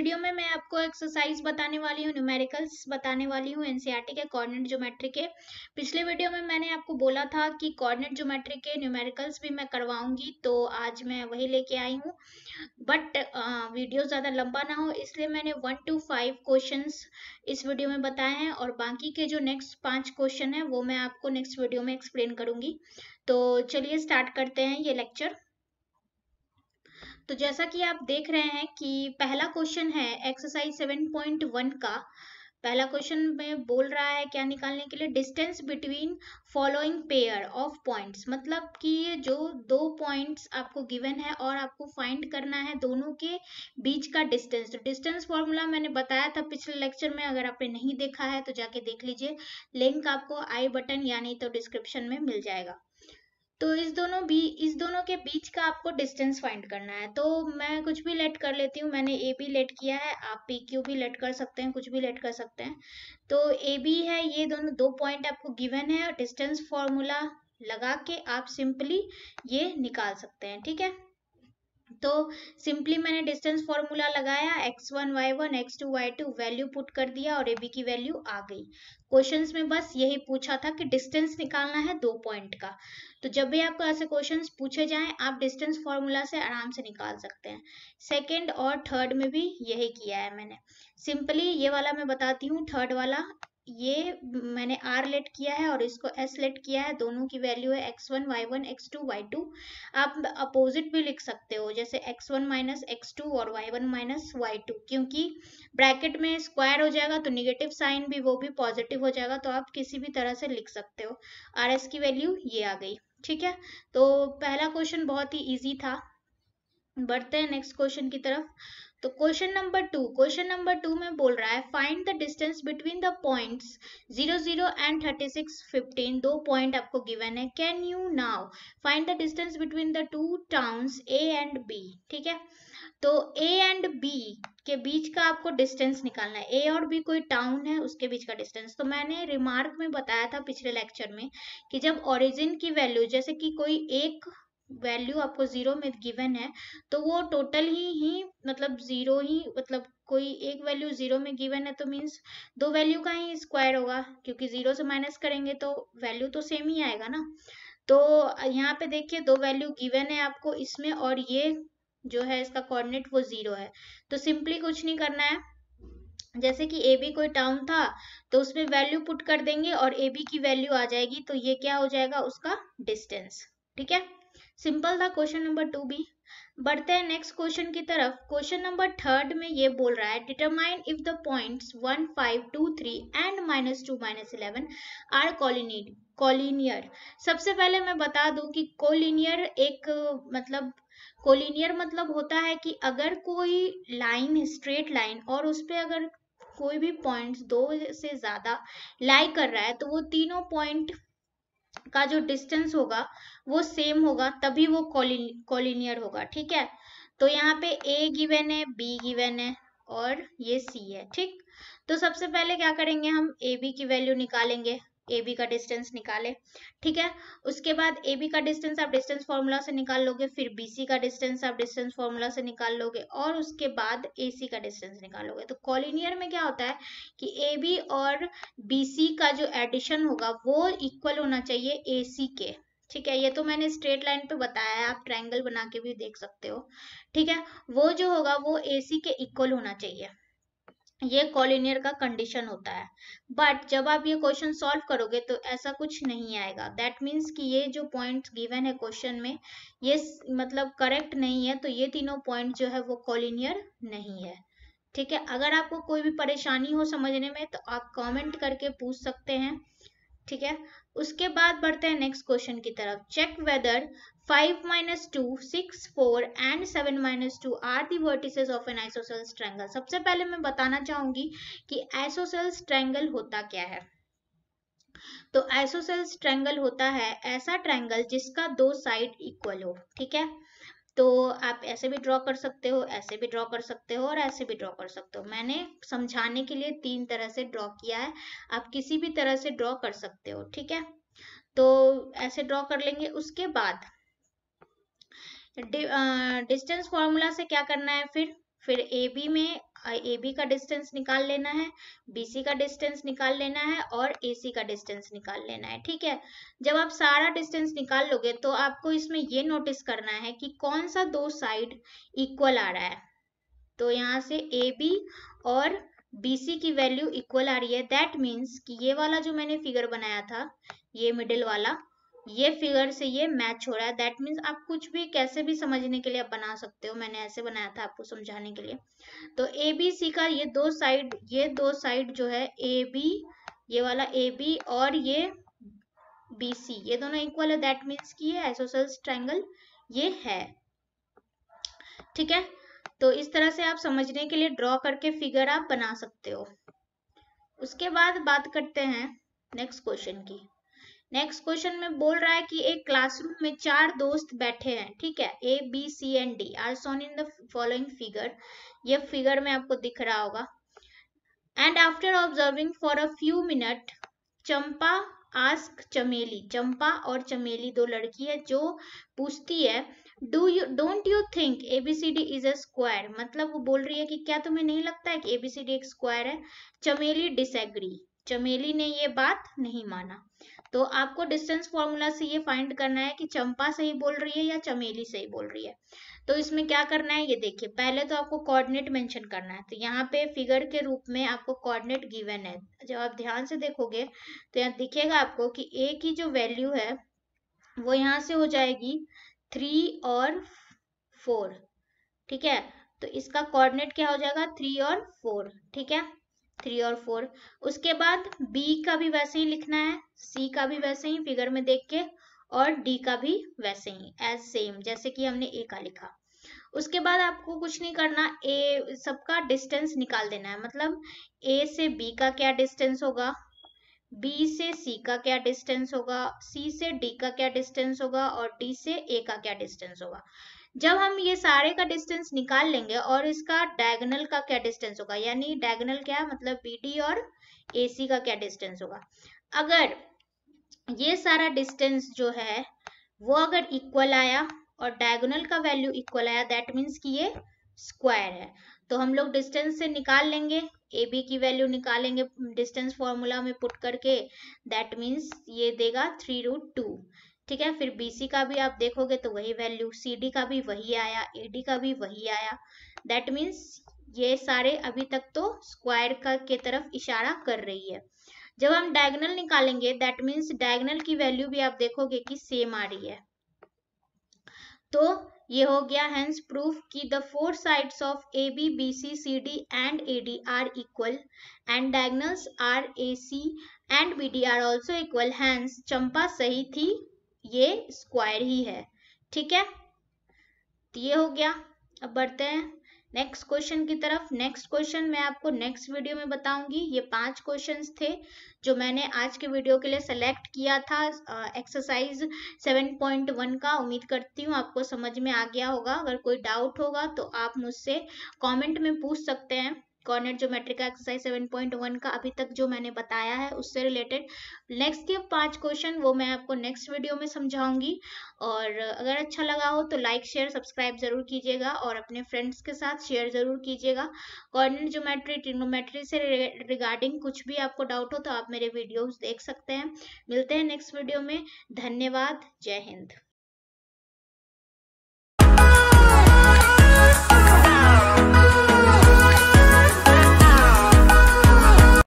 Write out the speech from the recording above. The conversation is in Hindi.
वीडियो में मैं आपको एक्सरसाइज बताने वाली हूँ न्यूमेरिकल्स बताने वाली हूँ एनसीईआरटी के कोऑर्डिनेट ज्योमेट्री के पिछले वीडियो में मैंने आपको बोला था कि कोऑर्डिनेट ज्योमेट्री के न्यूमेरिकल्स भी मैं करवाऊंगी तो आज मैं वही लेके आई हूँ बट वीडियो ज़्यादा लंबा ना हो इसलिए मैंने वन टू फाइव क्वेश्चन इस वीडियो में बताए हैं और बाकी के जो नेक्स्ट पाँच क्वेश्चन है वो मैं आपको नेक्स्ट वीडियो में एक्सप्लेन करूँगी तो चलिए स्टार्ट करते हैं ये लेक्चर तो जैसा कि आप देख रहे हैं कि पहला क्वेश्चन है एक्सरसाइज 7.1 का पहला क्वेश्चन में बोल रहा है क्या निकालने के लिए distance between following pair of points मतलब कि ये जो दो पॉइंट्स आपको गिवन है और आपको फाइंड करना है दोनों के बीच का डिस्टेंस तो डिस्टेंस फॉर्मूला मैंने बताया था पिछले लेक्चर में अगर आपने नहीं देखा है तो जाके देख लीजिए लिंक आपको आई बटन यानी तो डिस्क्रिप्शन में मिल जाएगा तो इस दोनों भी इस दोनों के बीच का आपको डिस्टेंस फाइंड करना है तो मैं कुछ भी लेट कर लेती हूँ मैंने ए बी लेट किया है आप पी क्यू भी लेट कर सकते हैं कुछ भी लेट कर सकते हैं तो ए बी है ये दोनों दो पॉइंट आपको गिवन है और डिस्टेंस फॉर्मूला लगा के आप सिंपली ये निकाल सकते हैं ठीक है तो सिंपली मैंने डिस्टेंस फॉर्मूला लगाया x1 y1 x2 y2 value put कर दिया और एबी की वैल्यू आ गई क्वेश्चन में बस यही पूछा था कि डिस्टेंस निकालना है दो पॉइंट का तो जब भी आपको ऐसे क्वेश्चन पूछे जाएं आप डिस्टेंस फॉर्मूला से आराम से निकाल सकते हैं सेकेंड और थर्ड में भी यही किया है मैंने सिंपली ये वाला मैं बताती हूँ थर्ड वाला ये मैंने आर लेट किया है और इसको एस लेट किया है दोनों की वैल्यू है X one Y one X two Y two आप अपोजिट भी लिख सकते हो जैसे X one minus X two और Y one minus Y two क्योंकि ब्रैकेट में स्क्वायर हो जाएगा तो निगेटिव साइन भी वो भी पॉजिटिव हो जाएगा तो आप किसी भी तरह से लिख सकते हो आर एस की वैल्यू ये आ गई ठीक है तो पहला क्वेश्चन बहुत ही ईजी था बढ़ते हैं नेक्स्ट क्वेश्चन की तरफ तो question number two question number two में बोल रहा है find the distance between the points zero zero and thirty six fifteen दो पॉइंट आपको गिवन है can you now find the distance between the two towns A and B ठीक है तो ए एंड बी के बीच का आपको डिस्टेंस निकालना है ए और बी कोई टाउन है उसके बीच का डिस्टेंस तो मैंने रिमार्क में बताया था पिछले लेक्चर में कि जब ओरिजिन की वैल्यू जैसे कि कोई एक वैल्यू आपको जीरो में गिवन है तो वो टोटल ही ही मतलब जीरो ही मतलब कोई एक वैल्यू जीरो में गिवन है तो मीन्स दो वैल्यू का ही स्क्वायर होगा क्योंकि जीरो से माइनस करेंगे तो वैल्यू तो सेम ही आएगा ना तो यहाँ पे देखिए दो वैल्यू गिवन है आपको इसमें और ये जो है इसका कोऑर्डिनेट वो जीरो है तो सिंपली कुछ नहीं करना है जैसे कि ए बी कोई टाउन था तो उसमें वैल्यू पुट कर देंगे और ए बी की वैल्यू आ जाएगी तो ये क्या हो जाएगा उसका डिस्टेंस ठीक है सिंपल था क्वेश्चन नंबर टू भी बढ़ते हैं नेक्स्ट क्वेश्चन की तरफ क्वेश्चन नंबर थर्ड में ये बोल रहा है determine if the points one five two three and minus two minus eleven are collinear collinear सबसे पहले मैं बता दूं कि कोलिनियर एक मतलब कोलिनियर मतलब होता है कि अगर कोई लाइन स्ट्रेट लाइन और उस पर अगर कोई भी पॉइंट्स दो से ज़्यादा लाई कर रहा है तो वो तीनों पॉइंट का जो डिस्टेंस होगा वो सेम होगा तभी वो कॉलिनियर होगा ठीक है तो यहाँ पे ए गिवेन है बी गिवेन है और ये सी है ठीक तो सबसे पहले क्या करेंगे हम ए बी की वैल्यू निकालेंगे ए बी का डिस्टेंस निकाले ठीक है उसके बाद ए बी का डिस्टेंस आप डिस्टेंस फॉर्मूला से निकाल लोगे फिर बी सी का डिस्टेंस आप डिस्टेंस फॉर्मूला से निकाल लोगे और उसके बाद ए सी का डिस्टेंस निकालोगे तो कॉलिनियर में क्या होता है कि ए बी और बी सी का जो एडिशन होगा वो इक्वल होना चाहिए ए सी के ठीक है ये तो मैंने स्ट्रेट लाइन पे बताया है आप ट्रायंगल बना के भी देख सकते हो ठीक है वो जो होगा वो ए सी के इक्वल होना चाहिए ये कॉलिनियर का कंडीशन होता है बट जब आप ये क्वेश्चन सॉल्व करोगे तो ऐसा कुछ नहीं आएगा दैट मीन्स कि ये जो पॉइंट गिवन है क्वेश्चन में ये मतलब करेक्ट नहीं है तो ये तीनों पॉइंट जो है वो कॉलिनियर नहीं है ठीक है अगर आपको कोई भी परेशानी हो समझने में तो आप कमेंट करके पूछ सकते हैं ठीक है उसके बाद बढ़ते हैं नेक्स्ट क्वेश्चन की तरफ check whether 5 minus 2, 6, 4 and 7 minus 2 are the vertices of an isosceles triangle सबसे पहले मैं बताना चाहूंगी कि आइसोसेल्स ट्रायंगल होता क्या है तो आइसोसेल्स ट्रायंगल होता है ऐसा ट्रायंगल जिसका दो साइड इक्वल हो ठीक है तो आप ऐसे भी ड्रॉ कर सकते हो ऐसे भी ड्रॉ कर सकते हो और ऐसे भी ड्रॉ कर सकते हो मैंने समझाने के लिए तीन तरह से ड्रॉ किया है आप किसी भी तरह से ड्रॉ कर सकते हो ठीक है तो ऐसे ड्रॉ कर लेंगे उसके बाद डिस्टेंस फॉर्मूला से क्या करना है फिर फिर ए बी में ए बी का डिस्टेंस निकाल लेना है बीसी का डिस्टेंस निकाल लेना है और ए सी का डिस्टेंस निकाल लेना है ठीक है जब आप सारा डिस्टेंस निकाल लोगे तो आपको इसमें ये नोटिस करना है कि कौन सा दो साइड इक्वल आ रहा है तो यहाँ से ए बी और बी सी की वैल्यू इक्वल आ रही है दैट मीन्स कि ये वाला जो मैंने फिगर बनाया था ये मिडिल वाला ये फिगर से ये मैच हो रहा है दैट मीन्स आप कुछ भी कैसे भी समझने के लिए आप बना सकते हो मैंने ऐसे बनाया था आपको समझाने के लिए तो ए बी सी का ये दो साइड ये दो साइड जो है ए बी ये वाला ए बी और ये बी सी ये दोनों इक्वल है दैट मीन्स की ये एसोसल्स ट्राइंगल ये है ठीक है तो इस तरह से आप समझने के लिए ड्रॉ करके फिगर आप बना सकते हो उसके बाद बात करते हैं नेक्स्ट क्वेश्चन की नेक्स्ट क्वेश्चन में बोल रहा है कि एक क्लासरूम में चार दोस्त बैठे हैं ठीक है A B C and D are shown in the following figure ये फिगर में आपको दिख रहा होगा and after observing for a few minute Champa ask Chameli Champa और चमेली दो लड़की है जो पूछती है do you don't you think ABCD is a square मतलब वो बोल रही है कि क्या तुम्हें नहीं लगता है कि एबीसीडी एक स्क्वायर है चमेली डिसएग्री चमेली ने ये बात नहीं माना तो आपको डिस्टेंस फॉर्मूला से ये फाइंड करना है कि चंपा सही बोल रही है या चमेली सही बोल रही है तो इसमें क्या करना है ये देखिए पहले तो आपको कोऑर्डिनेट मेंशन करना है तो यहाँ पे फिगर के रूप में आपको कोऑर्डिनेट गिवन है जब आप ध्यान से देखोगे तो यहाँ दिखेगा आपको कि ए की जो वैल्यू है वो यहाँ से हो जाएगी थ्री और फोर ठीक है तो इसका कोऑर्डिनेट क्या हो जाएगा थ्री और फोर ठीक है थ्री और फोर उसके बाद बी का भी वैसे ही लिखना है सी का भी वैसे ही फिगर में देख के और डी का भी वैसे ही एज सेम जैसे कि हमने ए का लिखा उसके बाद आपको कुछ नहीं करना ए सबका डिस्टेंस निकाल देना है मतलब ए से बी का क्या डिस्टेंस होगा बी से सी का क्या डिस्टेंस होगा सी से डी का क्या डिस्टेंस होगा और डी से ए का क्या डिस्टेंस होगा जब हम ये सारे का डिस्टेंस निकाल लेंगे और इसका डायगोनल का क्या डिस्टेंस होगा यानी डायगोनल क्या मतलब बी और ए का क्या डिस्टेंस होगा अगर ये सारा डिस्टेंस जो है वो अगर इक्वल आया और डायगोनल का वैल्यू इक्वल आया दैट मीन्स कि ये स्क्वायर है तो हम लोग डिस्टेंस से निकाल लेंगे ए बी की वैल्यू निकालेंगे डिस्टेंस फॉर्मूला में पुट करके दैट मीन्स ये देगा थ्री रूट टू ठीक है फिर बीसी का भी आप देखोगे तो वही वैल्यू सी का भी वही आया एडी का भी वही आया दैट मीन्स ये सारे अभी तक तो स्क्वायर का के तरफ इशारा कर रही है जब हम डायगनल निकालेंगे दैट मीन्स डायगनल की वैल्यू भी आप देखोगे कि सेम आ रही है तो ये हो गया हेंस प्रूफ कि the four sides of A B B C C D and A D are equal and diagonals are A C and B D are also equal hence Champa सही थी ये स्क्वायर ही है ठीक है तो ये हो गया अब बढ़ते हैं नेक्स्ट क्वेश्चन की तरफ नेक्स्ट क्वेश्चन मैं आपको नेक्स्ट वीडियो में बताऊंगी ये पांच क्वेश्चंस थे जो मैंने आज के वीडियो के लिए सेलेक्ट किया था एक्सरसाइज 7.1 का उम्मीद करती हूँ आपको समझ में आ गया होगा अगर कोई डाउट होगा तो आप मुझसे कमेंट में पूछ सकते हैं कॉर्नेट जो का एक्सरसाइज 7.1 का अभी तक जो मैंने बताया है उससे रिलेटेड नेक्स्ट के पांच क्वेश्चन वो मैं आपको नेक्स्ट वीडियो में समझाऊंगी और अगर अच्छा लगा हो तो लाइक शेयर सब्सक्राइब जरूर कीजिएगा और अपने फ्रेंड्स के साथ शेयर जरूर कीजिएगा कॉर्नेट ज्योमेट्री ट्रिनोमेट्री से रिगार्डिंग कुछ भी आपको डाउट हो तो आप मेरे वीडियोज देख सकते हैं मिलते हैं नेक्स्ट वीडियो में धन्यवाद जय हिंद